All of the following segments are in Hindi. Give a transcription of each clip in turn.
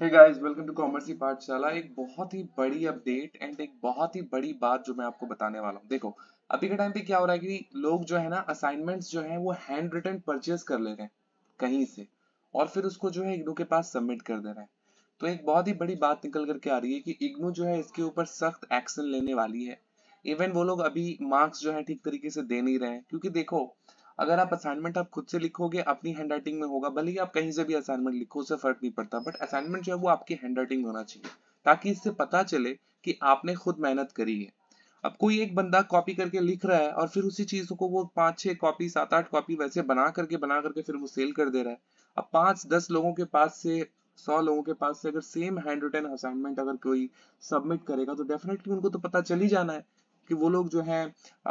Hey guys, welcome to commerce की पाठशाला एक बहुत ही बड़ी अपडेट एंड एक बहुत ही बड़ी बात जो मैं आपको बताने वाला हूँ देखो अभी के टाइम पे क्या हो रहा है कि लोग जो है ना असाइनमेंट्स जो है वो हैंड रिटर्न परचेज कर ले रहे हैं कहीं से और फिर उसको जो है इग्नू के पास सबमिट कर दे रहे हैं तो एक बहुत ही बड़ी बात निकल करके आ रही है कि इग्नू जो है इसके ऊपर सख्त एक्शन लेने वाली है इवन वो लोग अभी मार्क्स जो है ठीक तरीके से दे नहीं रहे हैं क्योंकि देखो अगर आप असाइनमेंट आप खुद से लिखोगे अपनी हैंड राइटिंग में होगा भले ही आप कहीं से भी असाइनमेंट लिखो उससे फर्क नहीं पड़ता बट असाइनमेंट जो है वो आपकी हैंड राइटिंग में होना चाहिए ताकि इससे पता चले कि आपने खुद मेहनत करी है अब कोई एक बंदा कॉपी करके लिख रहा है और फिर उसी चीज को वो पांच छह कॉपी सात आठ कॉपी वैसे बना करके बना करके फिर वो सेल कर दे रहा है अब पांच दस लोगों के पास से सौ लोगों के पास से अगर सेम हैंड रिटर्न असाइनमेंट अगर कोई सबमिट करेगा तो डेफिनेटली उनको तो पता चल ही जाना है कि वो लोग जो है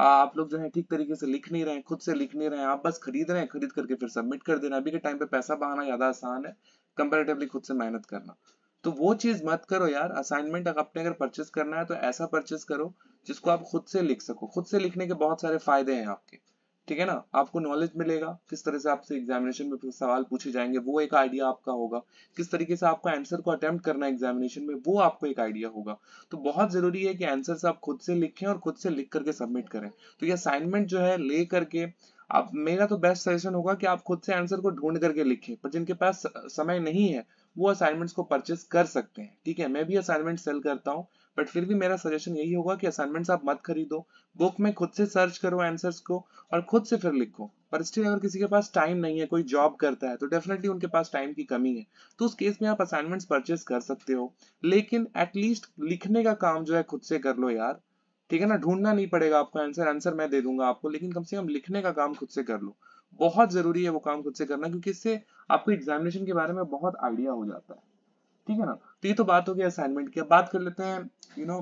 आप लोग जो है ठीक तरीके से लिख नहीं रहे खुद से लिख नहीं रहे आप बस खरीद रहे हैं खरीद करके फिर सबमिट कर देना अभी के टाइम पे पैसा बहाना ज्यादा आसान है कंपेरेटिवली खुद से मेहनत करना तो वो चीज मत करो यार असाइनमेंट आपने अगर परचेस करना है तो ऐसा परचेस करो जिसको आप खुद से लिख सको खुद से लिखने के बहुत सारे फायदे हैं आपके ठीक है ना आपको नॉलेज मिलेगा किस तरह से आपसे एग्जामिनेशन में सवाल पूछे जाएंगे वो एक आइडिया आपका होगा किस तरीके से आपको आंसर को अटेम्प्ट करना एग्जामिनेशन में वो आपको एक आइडिया होगा तो बहुत जरूरी है कि आंसर आप खुद से लिखें और खुद से लिख करके सबमिट करें तो ये असाइनमेंट जो है ले करके आप मेरा तो बेस्ट सजेशन होगा कि आप खुद से आंसर को ढूंढ करके लिखें पर जिनके पास समय नहीं है वो असाइनमेंट्स को परचेस कर सकते हैं ठीक है मैं भी असाइनमेंट सेल करता हूँ बट फिर भी मेरा सजेशन यही होगा कि असाइनमेंट्स आप मत खरीदो बुक में खुद से सर्च करो आंसर्स को और खुद से फिर लिखो पर स्टिल अगर किसी के पास टाइम नहीं है कोई जॉब करता है तो डेफिनेटली उनके पास टाइम की कमी है तो उस केस में आप असाइनमेंट्स परचेस कर सकते हो लेकिन एटलीस्ट लिखने का काम जो है खुद से कर लो यार ठीक है ना ढूंढना नहीं पड़ेगा आपको आंसर आंसर मैं दे दूंगा आपको लेकिन कम से कम लिखने का काम खुद से कर लो बहुत जरूरी है वो काम खुद से करना क्योंकि इससे आपको एग्जामिनेशन के बारे में बहुत आइडिया हो जाता है ठीक है ना तो ये तो बात हो गई असाइनमेंट की अब बात कर लेते हैं यू नो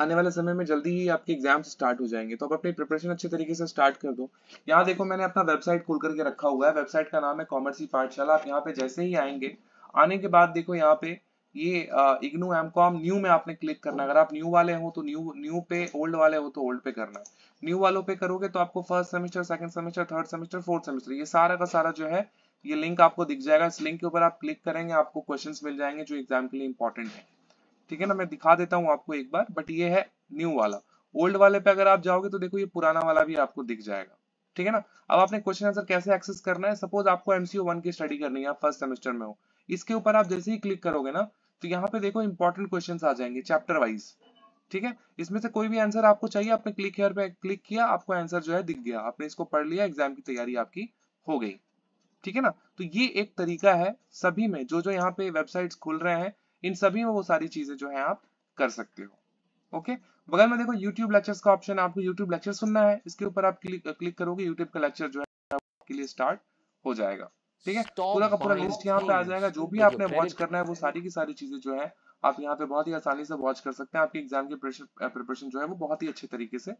आने वाले समय में जल्दी ही आपके एग्जाम्स स्टार्ट हो जाएंगे तो आप अपनी प्रिपरेशन अच्छे तरीके से स्टार्ट कर दो यहाँ देखो मैंने अपना वेबसाइट खोल करके रखा हुआ है वेबसाइट का नाम है कॉमर्स की पाठशाला आप यहाँ पे जैसे ही आएंगे आने के बाद देखो यहाँ पे ये इग्नू एम कॉम न्यू में आपने क्लिक करना अगर आप न्यू वाले हो तो न्यू न्यू पे ओल्ड वाले हो तो ओल्ड पे करना न्यू वालों पे करोगे तो आपको first semester second semester third semester fourth semester ये सारा का सारा जो है ये लिंक आपको दिख जाएगा इस लिंक के ऊपर आप क्लिक करेंगे आपको क्वेश्चन मिल जाएंगे जो एग्जाम के लिए इंपॉर्टेंट है ठीक है ना मैं दिखा देता हूँ आपको एक बार बट ये है न्यू वाला ओल्ड वाले पे अगर आप जाओगे तो देखो ये पुराना वाला भी आपको दिख जाएगा ठीक है ना अब आपने क्वेश्चन आंसर कैसे एक्सेस करना है सपोज आपको एमसीओ वन की स्टडी करनी है फर्स्ट सेमेस्टर में हो इसके ऊपर आप जैसे ही क्लिक करोगे ना तो यहाँ पे देखो इंपॉर्टेंट क्वेश्चन आ जाएंगे चैप्टर वाइज ठीक है इसमें से कोई भी आंसर आपको चाहिए आपने क्लिक हेयर पे क्लिक किया आपको आंसर जो है दिख गया आपने इसको पढ़ लिया एग्जाम की तैयारी आपकी हो गई ठीक है ना तो ये एक तरीका है सभी में जो जो यहाँ पे वेबसाइट खुल रहे हैं इन सभी में वो सारी चीजें जो है आप कर सकते हो ओके बगल में देखो YouTube लेक्चर्स का ऑप्शन आपको YouTube लेक्चर सुनना है इसके ऊपर आप क्लिक क्लिक करोगे YouTube का लेक्चर जो है आपके लिए स्टार्ट हो जाएगा ठीक है पूरा का पूरा लिस्ट यहाँ पे आ जाएगा जो भी आपने वॉच करना है वो सारी की सारी चीजें जो है आप यहाँ पे बहुत ही आसानी से वॉच कर सकते हैं आपकी एग्जाम की प्रिपरेशन जो है वो बहुत ही अच्छे तरीके से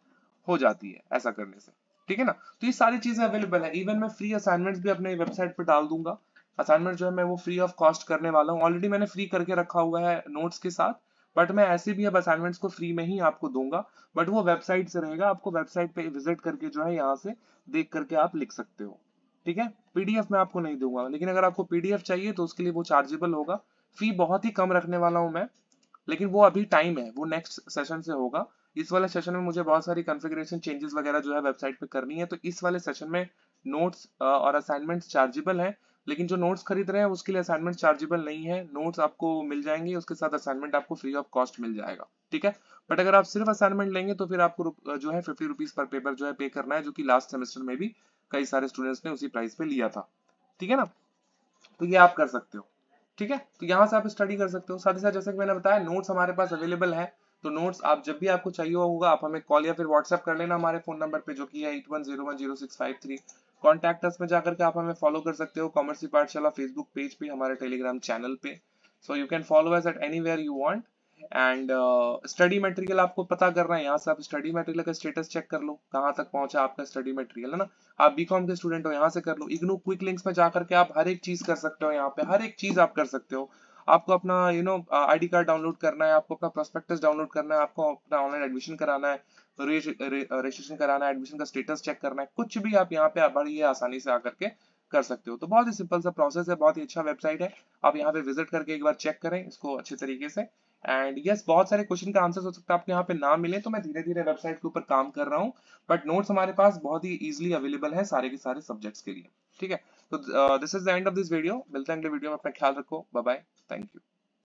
हो जाती है ऐसा करने से ठीक है ना तो ये सारी चीजें अवेलेबल है इवन मैं फ्री असाइनमेंट भी अपने वेबसाइट पर डाल दूंगा असाइनमेंट जो है मैं वो फ्री ऑफ कॉस्ट करने वाला हूँ ऑलरेडी मैंने फ्री करके रखा हुआ है नोट्स के साथ बट मैं ऐसे भी अब असाइनमेंट्स को फ्री में ही आपको दूंगा बट वो वेबसाइट से रहेगा आपको वेबसाइट पे विजिट करके जो है यहाँ से देख करके आप लिख सकते हो ठीक है पीडीएफ मैं आपको नहीं दूंगा लेकिन अगर आपको पीडीएफ चाहिए तो उसके लिए वो चार्जेबल होगा फी बहुत ही कम रखने वाला हूँ मैं लेकिन वो अभी टाइम है वो नेक्स्ट सेशन से होगा इस वाले सेशन में मुझे बहुत सारी कॉन्फ़िगरेशन चेंजेस वगैरह जो है वेबसाइट पे करनी है तो इस वाले सेशन में नोट्स और असाइनमेंट्स चार्जेबल हैं लेकिन जो नोट्स खरीद रहे हैं उसके लिए असाइनमेंट चार्जेबल नहीं है नोट्स आपको मिल जाएंगे उसके साथ असाइनमेंट आपको फ्री ऑफ कॉस्ट मिल जाएगा ठीक है बट अगर आप सिर्फ असाइनमेंट लेंगे तो फिर आपको जो है फिफ्टी रुपीज पर पेपर जो है पे करना है जो कि लास्ट सेमेस्टर में भी कई सारे स्टूडेंट्स ने उसी प्राइस पे लिया था ठीक है ना तो ये आप कर सकते हो ठीक है तो यहाँ से आप स्टडी कर सकते हो साथ ही साथ जैसे कि मैंने बताया नोट्स हमारे पास अवेलेबल है तो नोट्स आप जब भी आपको चाहिए होगा आप हमें कॉल या फिर व्हाट्सएप कर लेना हमारे फोन नंबर पे जो कि है eight one zero one zero six five three contact में जाकर के आप हमें फॉलो कर सकते हो कॉमर्स की पाठशाला फेसबुक पेज पे हमारे टेलीग्राम चैनल पे so you can follow us at any you want and study material आपको पता करना है यहाँ से आप स्टडी मटेरियल का स्टेटस चेक कर लो कहाँ तक पहुंचा आपका स्टडी मटेरियल है ना आप बीकॉम के स्टूडेंट हो यहाँ से कर लो इग्नू क्विक लिंक्स में जाकर के आप हर एक चीज कर सकते हो यहाँ पे हर एक चीज आप कर सकते हो आपको अपना you know ID card download करना है आपको अपना प्रोस्पेक्टस डाउनलोड करना है आपको अपना ऑनलाइन एडमिशन कराना है रजिस्ट्रेशन कराना है एडमिशन का स्टेटस चेक करना है कुछ भी आप यहाँ पे बड़ी आसानी से आकर के कर सकते हो तो बहुत ही सिंपल सा प्रोसेस है बहुत ही अच्छा वेबसाइट है आप यहाँ पे विजिट करके एक बार चेक करें इसको अच्छे तरीके से एंड यस yes, बहुत सारे क्वेश्चन का आंसर हो सकता है आपको यहाँ पे ना मिले तो मैं धीरे धीरे वेबसाइट के ऊपर काम कर रहा हूँ बट नोट्स हमारे पास बहुत ही इजिली अवेलेबल है सारे के सारे सब्जेक्ट्स के लिए ठीक है तो this is the end of this video मिलते हैं अगले वीडियो में अपना ख्याल रखो बाय बाय थैंक यू